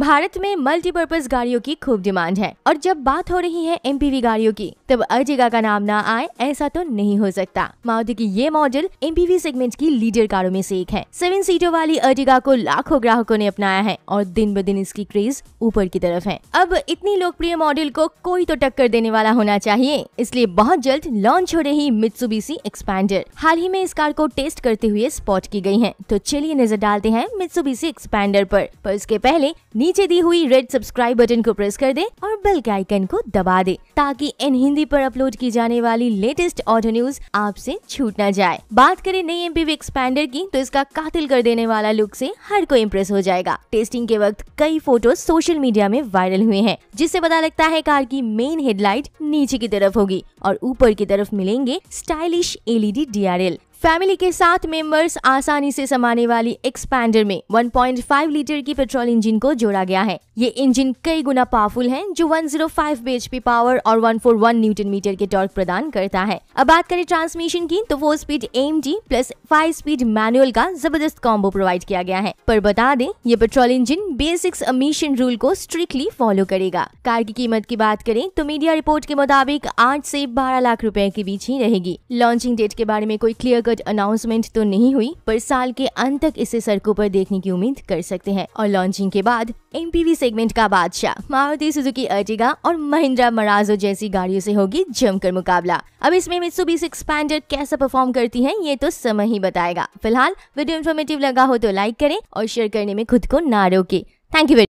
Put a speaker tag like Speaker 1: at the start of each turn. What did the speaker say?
Speaker 1: भारत में मल्टीपर्पज गाड़ियों की खूब डिमांड है और जब बात हो रही है एम गाड़ियों की तब अर्जिगा का नाम ना आए ऐसा तो नहीं हो सकता मारुति की ये मॉडल एम सेगमेंट की लीडर कारों में से एक है सेवन सीटों वाली अर्जिगा को लाखों ग्राहकों ने अपनाया है और दिन ब दिन इसकी क्रेज ऊपर की तरफ है अब इतनी लोकप्रिय मॉडल को कोई तो टक्कर देने वाला होना चाहिए इसलिए बहुत जल्द लॉन्च हो रही मित्सुबिशी एक्सपैंडर हाल ही में इस कार को टेस्ट करते हुए स्पॉट की गई है तो चलिए नजर डालते हैं मित्सुबिशी एक्सपैंडर पर, पर इसके पहले नीचे दी हुई रेड सब्सक्राइब बटन को प्रेस कर दे और बेल के आइकन को दबा दे ताकि इन हिंदी पर अपलोड की जाने वाली लेटेस्ट ऑडियो न्यूज आपसे छूट न जाए बात करें नई एम एक्सपैंडर की तो इसका कातिल कर देने वाला लुक से हर कोई इम्प्रेस हो जाएगा टेस्टिंग के वक्त कई फोटो सोशल मीडिया में वायरल हुए हैं जिससे पता लगता है कार की मेन हेडलाइट नीचे की तरफ होगी और ऊपर की तरफ मिलेंगे स्टाइलिश एलईडी डीआरएल फैमिली के साथ मेंबर्स आसानी से समाने वाली एक्सपैंडर में 1.5 लीटर की पेट्रोल इंजन को जोड़ा गया है ये इंजन कई गुना पावरफुल है जो 105 bhp पावर और 141 न्यूटन मीटर के टॉर्क प्रदान करता है अब बात करें ट्रांसमिशन की तो four speed M plus five speed manual का जबरदस्त कॉम्बो प्रोवाइड किया गया है पर बता दें ये petrol engine B S six emission rule को स्ट्रिक्टली फॉलो करेगा कार की कीमत की बात करें तो मीडिया रिपोर्ट के मुताबिक आठ ऐसी बारह लाख रूपए के बीच ही रहेगी लॉन्चिंग डेट के बारे में कोई क्लियर प्रकट अनाउंसमेंट तो नहीं हुई पर साल के अंत तक इसे सड़कों पर देखने की उम्मीद कर सकते हैं और लॉन्चिंग के बाद एमपीवी सेगमेंट का बादशाह मारुति सुजुकी अर्टिगा और महिंद्रा मराजो जैसी गाड़ियों से होगी जमकर मुकाबला अब इसमें मित्सुबिशी एक्सपैंडर कैसा परफॉर्म करती है ये तो समय ही बताएगा फिलहाल वीडियो इन्फॉर्मेटिव लगा हो तो लाइक करें और शेयर करने में खुद को ना रोके थैंक यू